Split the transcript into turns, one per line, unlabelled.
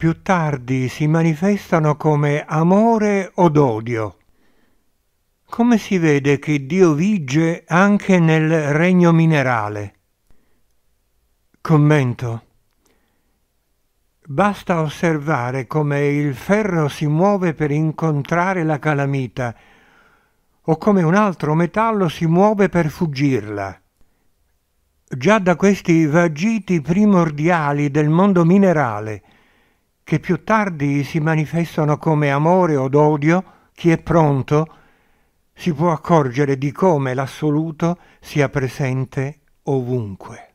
più tardi si manifestano come amore od odio. Come si vede che Dio vige anche nel regno minerale. Commento. Basta osservare come il ferro si muove per incontrare la calamita o come un altro metallo si muove per fuggirla. Già da questi vagiti primordiali del mondo minerale, che più tardi si manifestano come amore o d'odio, chi è pronto si può accorgere di come l'assoluto sia presente ovunque.